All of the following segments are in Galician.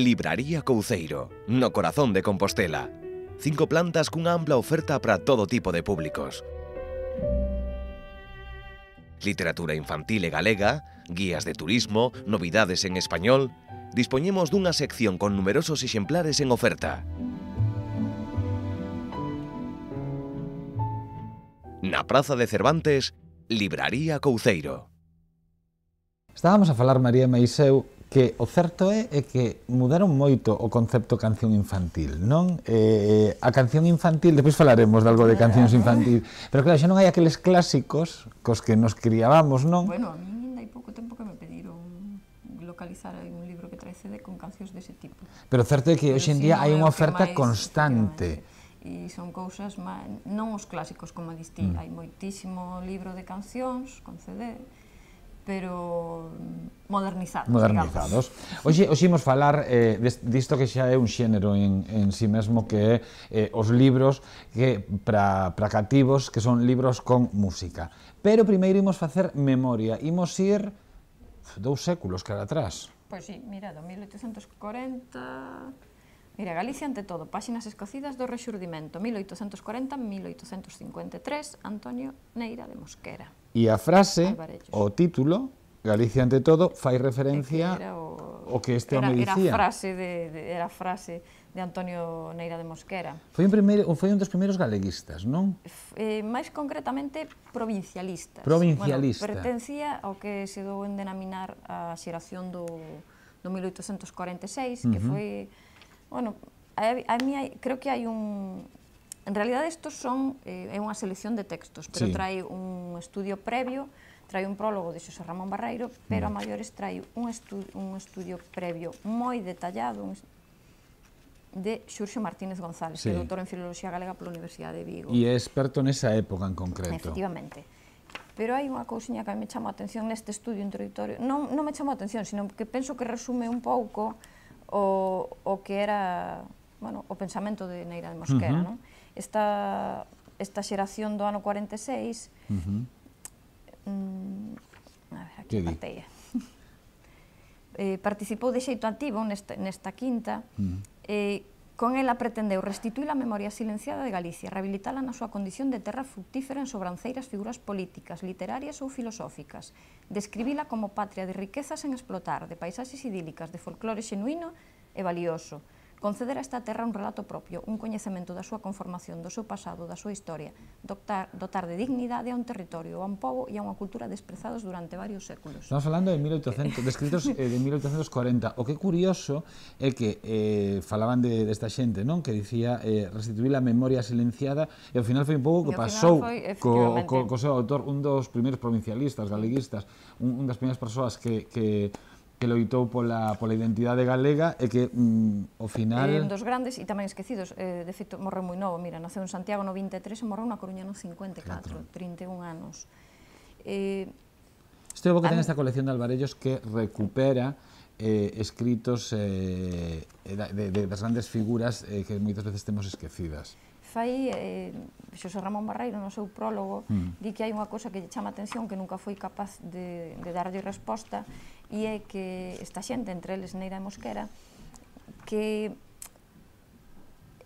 Libraría Couceiro, no corazón de Compostela. Cinco plantas cunha ampla oferta para todo tipo de públicos. Literatura infantil e galega, guías de turismo, novidades en español... Dispoñemos dunha sección con numerosos exemplares en oferta. Na Praza de Cervantes, Libraría Couceiro. Estábamos a falar, María Meiseu, que o certo é, é que mudaron moito o concepto canción infantil, non? Eh, eh a canción infantil, depois falaremos de algo de cancións infantil, pero claro, xa non hai aqueles clásicos cos que nos criábamos, non? Bueno, a mí ainda hai pouco tempo que me pediron localizar un libro que trae CD con cancións dese tipo. Pero certo é que hoxe en día hai unha oferta constante. E son cousas máis, non os clásicos como distí, mm. hai moitísimo libro de cancións con CD, pero modernizados. Mm, modernizados. Digamos. oxe hoxe imos falar eh, disto que xa é un xénero en, en si sí mesmo que é eh, os libros que para cativos que son libros con música. Pero primeiro imos facer memoria, imos ir dous séculos cara atrás. Pois sí, mira, do 1840... Mira, Galicia ante todo, páxinas escocidas do rexurdimento, 1840-1853, Antonio Neira de Mosquera. E a frase, o título, Galicia ante todo, fai referencia que que este era, home dicía. Era a frase de, de, era a frase de Antonio Neira de Mosquera. Foi un, primeiro, foi un dos primeiros galeguistas, non? eh, máis concretamente, provincialistas. Provincialista. Bueno, pertencía ao que se dou en denominar a xeración do, do 1846, uh -huh. que foi... Bueno, a, a mí hai, creo que hai un, En realidad estos son, eh, é unha selección de textos, pero sí. trae un estudio previo, trae un prólogo de Xosé Ramón Barreiro, pero mm. a maiores trae un, estu un estudio previo moi detallado, un de Xurxo Martínez González, sí. que é doutor en Filoloxía Galega pola Universidade de Vigo. E é experto nesa época en concreto. Efectivamente. Pero hai unha cousiña que me chama a atención neste estudio introductorio. Non, non me chama a atención, sino que penso que resume un pouco o, o que era bueno, o pensamento de Neira de Mosquera. Uh -huh. non? esta, esta xeración do ano 46, uh -huh. mm, a ver, aquí partei. eh, participou de xeito activo nesta, nesta quinta, uh -huh. eh, Con ela pretendeu restituir a memoria silenciada de Galicia, rehabilitala na súa condición de terra fructífera en sobranceiras figuras políticas, literarias ou filosóficas, describila como patria de riquezas en explotar, de paisaxes idílicas, de folclore xenuíno e valioso, Conceder a esta terra un relato propio, un coñecemento da súa conformación, do seu pasado, da súa historia, dotar, dotar de dignidade a un territorio, a un povo e a unha cultura desprezados durante varios séculos. Estamos falando de 1800, descritos de, eh, de 1840. O que curioso é que eh, falaban de, desta de xente, non? Que dicía eh, restituir a memoria silenciada e ao final foi un pouco que pasou foi, co, co, co seu autor, un dos primeiros provincialistas, galeguistas, un, un das primeiras persoas que, que que loitou pola, pola identidade galega e que mm, ao final... Eh, dos grandes e tamén esquecidos. Eh, de feito, morreu moi novo. Mira, naceu en Santiago no 23 e morreu na Coruña no 54, 31 anos. Eh, Este bo que ten esta colección de alvarellos que recupera eh, escritos eh, de, de, das grandes figuras eh, que moitas veces temos esquecidas fai eh, Xosé Ramón Barreiro no seu prólogo mm. di que hai unha cosa que lle chama atención que nunca foi capaz de, de darlle resposta e é que esta xente, entre eles Neira e Mosquera, que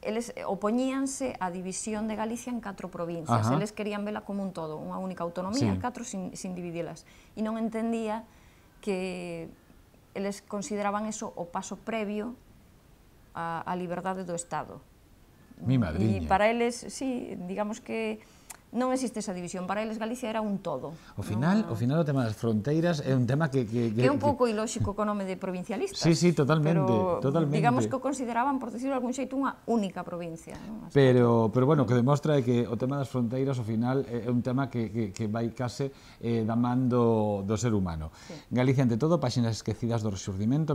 eles opoñíanse á división de Galicia en catro provincias. Ajá. Eles querían vela como un todo, unha única autonomía, sí. catro sin, sin dividilas. E non entendía que eles consideraban eso o paso previo á, á liberdade do Estado. Mi madriña. E para eles, sí, digamos que non existe esa división, para eles Galicia era un todo. O final, no, no. o final o tema das fronteiras é un tema que que que, que é un pouco que... ilóxico co nome de provincialista. Sí, sí, totalmente, pero, totalmente. Digamos que o consideraban por decirlo algún xeito unha única provincia, non? Pero pero bueno, que demostra é que o tema das fronteiras ao final é un tema que que que vai case eh da man do, do ser humano. Sí. Galicia ante todo, páxinas esquecidas do resurdimento,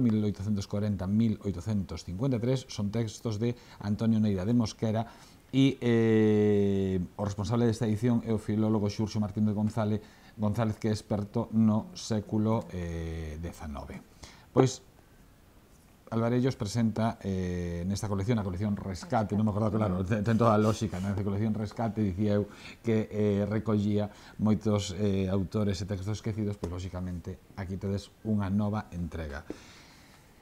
1840-1853 son textos de Antonio Neira de Mosquera E eh, o responsable desta edición é o filólogo Xurxo Martín de González, González que é experto no século eh, XIX. Pois, Alvarellos presenta eh, nesta colección, a colección Rescate, non me acordo claro, ten toda a lógica, ¿no? colección Rescate, dicía eu, que eh, recollía moitos eh, autores e textos esquecidos, pois, lógicamente, aquí tedes unha nova entrega.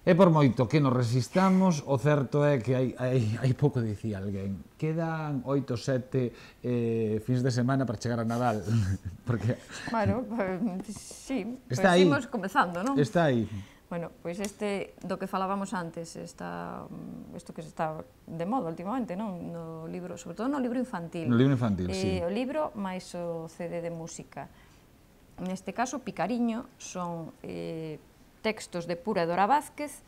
E por moito que nos resistamos, o certo é que hai, hai, hai pouco dicía alguén, quedan 8 7 eh, fins de semana para chegar a Nadal. Porque... Bueno, pues, sí, Está pues, aí. Imos comezando, non? Está aí. Bueno, pois pues este do que falábamos antes, está isto que está de moda últimamente, non? No libro, sobre todo no libro infantil. No libro infantil, eh, sí. O libro máis o CD de música. Neste caso, Picariño son eh, textos de Pura Dora Vázquez,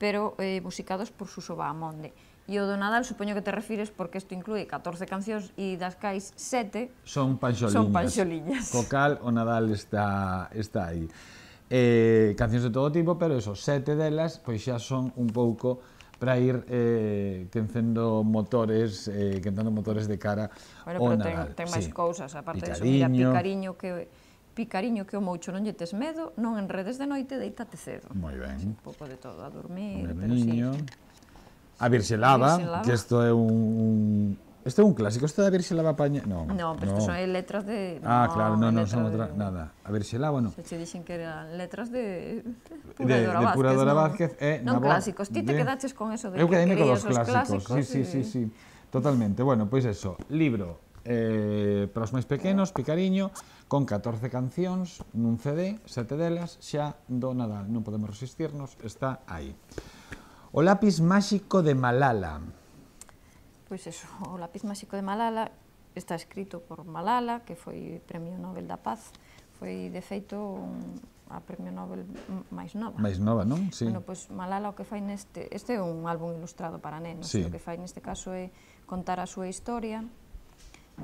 pero eh, musicados por Suso Bahamonde. E o do Nadal supoño que te refires porque isto inclui 14 cancións e das cais 7 son panxoliñas. Son panxoliñas. Co cal o Nadal está está aí. Eh, cancións de todo tipo, pero eso, sete delas pois xa son un pouco para ir eh, quencendo motores, eh, quentando motores de cara bueno, o pero Nadal. Ten, ten máis sí. cousas, aparte de subir a Picariño que Picariño que o moucho non lle tes medo, non enredes de noite, deítate cedo. Moi ben. Un pouco de todo, a dormir, pero sí. A Virxelava, que isto é un, Este é un clásico, este da Virxelava Paña... No, no pero no. son eh, letras de... Ah, no, claro, non, non son outra... De... Nada, a Virxelava non. Se che dixen que eran letras de... Pura de, de Puradora Vázquez, Dora Vázquez eh, non clásicos. Ti de... te quedaches con eso de Eu que querías os clásicos. clásicos. Sí, sí, sí, sí. Totalmente. Bueno, pois pues eso, libro, eh, para os máis pequenos, Picariño, con 14 cancións nun CD, sete delas xa do Nadal. Non podemos resistirnos, está aí. O lápiz máxico de Malala. Pois eso, o lápiz máxico de Malala está escrito por Malala, que foi Premio Nobel da Paz. Foi, de feito, un, a Premio Nobel máis nova. Máis nova, non? Sí. Bueno, pois Malala o que fai neste... Este é un álbum ilustrado para nenos. Sí. O que fai neste caso é contar a súa historia,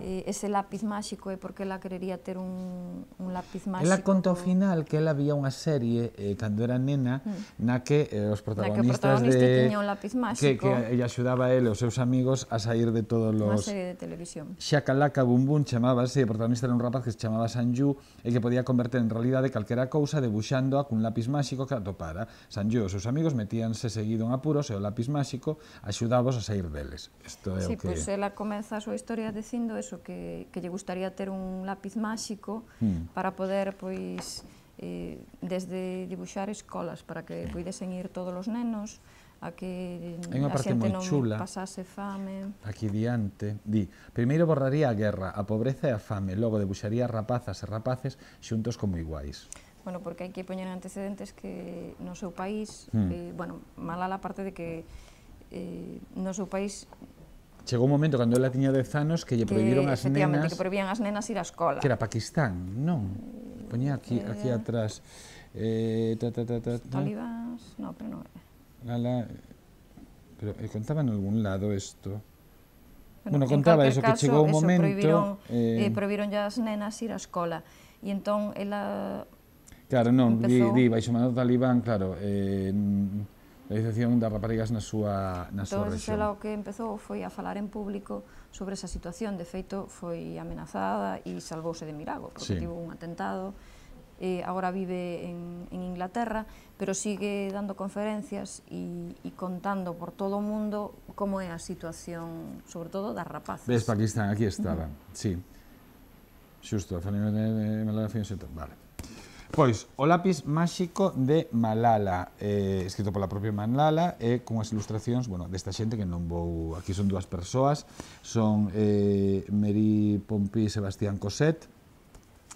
eh, ese lápiz máxico e por que ela querería ter un, un lápiz máxico. Ela contou ao final que ela vía unha serie eh, cando era nena mm. na que eh, os protagonistas na que protagonista de... tiña un lápiz máxico. Que, que ella axudaba a ele os seus amigos a sair de todos los... Unha serie de televisión. Xacalaca Bumbum chamábase, o protagonista era un rapaz que se chamaba Sanju e que podía converter en realidade calquera cousa debuxándoa cun lápiz máxico que atopara. Sanju e os seus amigos metíanse seguido en apuros e o lápiz máxico axudabos a sair deles. Isto é sí, o que... Pois pues, ela comeza a súa historia dicindo eso eso, que, que lle gustaría ter un lápiz máxico mm. para poder, pois, eh, desde dibuxar escolas, para que poidesen ir todos os nenos, a que Hai a xente non chula. pasase fame. Aquí diante, di, primeiro borraría a guerra, a pobreza e a fame, logo debuxaría rapazas e rapaces xuntos como iguais. Bueno, porque hai que poñer antecedentes que no seu país, mm. eh, bueno, mala la parte de que eh, no seu país Chegou un momento, cando ela tiña 10 anos, que lle prohibiron que, as nenas... que prohibían as nenas ir á escola. Que era Pakistán, non? Poñía aquí, eh, aquí atrás... Eh, ta, ta, ta, ta, ta. Talibans... No, pero non era. la, Pero eh, contaba en algún lado isto. Bueno, bueno contaba eso, caso, que chegou un momento... Prohibiron, eh, eh, prohibiron as nenas ir á escola. E entón, ela... Claro, non, empezou... di, di, baixo mando talibán, claro, eh, realización das raparigas na súa, na súa entón, región. Entón, o que empezou foi a falar en público sobre esa situación. De feito, foi amenazada e salvouse de Mirago, porque sí. tivo un atentado. Eh, agora vive en, en Inglaterra, pero sigue dando conferencias e, e contando por todo o mundo como é a situación, sobre todo, das rapaces. Ves, Pakistán, aquí estaba, uh -huh. sí. Xusto, a familia de me la Vale. Pois, o lápis máxico de Malala, eh, escrito pola propia Malala, e eh, as ilustracións, bueno, desta xente que non vou... Aquí son dúas persoas, son eh, Meri Pompi e Sebastián Coset,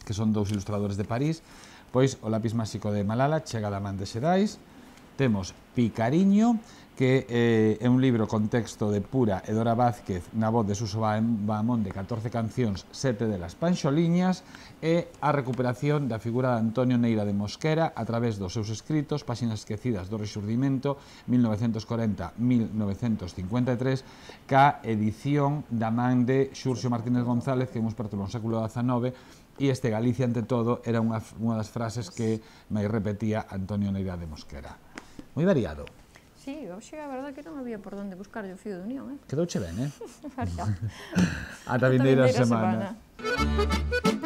que son dous ilustradores de París. Pois, o lápis máxico de Malala chega da man de Xerais, temos Picariño, que eh, é un libro con texto de Pura e Dora Vázquez na voz de Suso Bahamón de 14 cancións, 7 delas panxoliñas e a recuperación da figura de Antonio Neira de Mosquera a través dos seus escritos, Páxinas esquecidas do Resurdimento 1940-1953 ca edición da man de Xurxo Martínez González que hemos perto no século XIX e este Galicia ante todo era unha, unha das frases que me repetía Antonio Neira de Mosquera. Moi variado. Sí, xe a verdade que non había por onde buscar o fío de unión, eh? Quedouche ben, eh? Ata ah, vindeira semana. semana.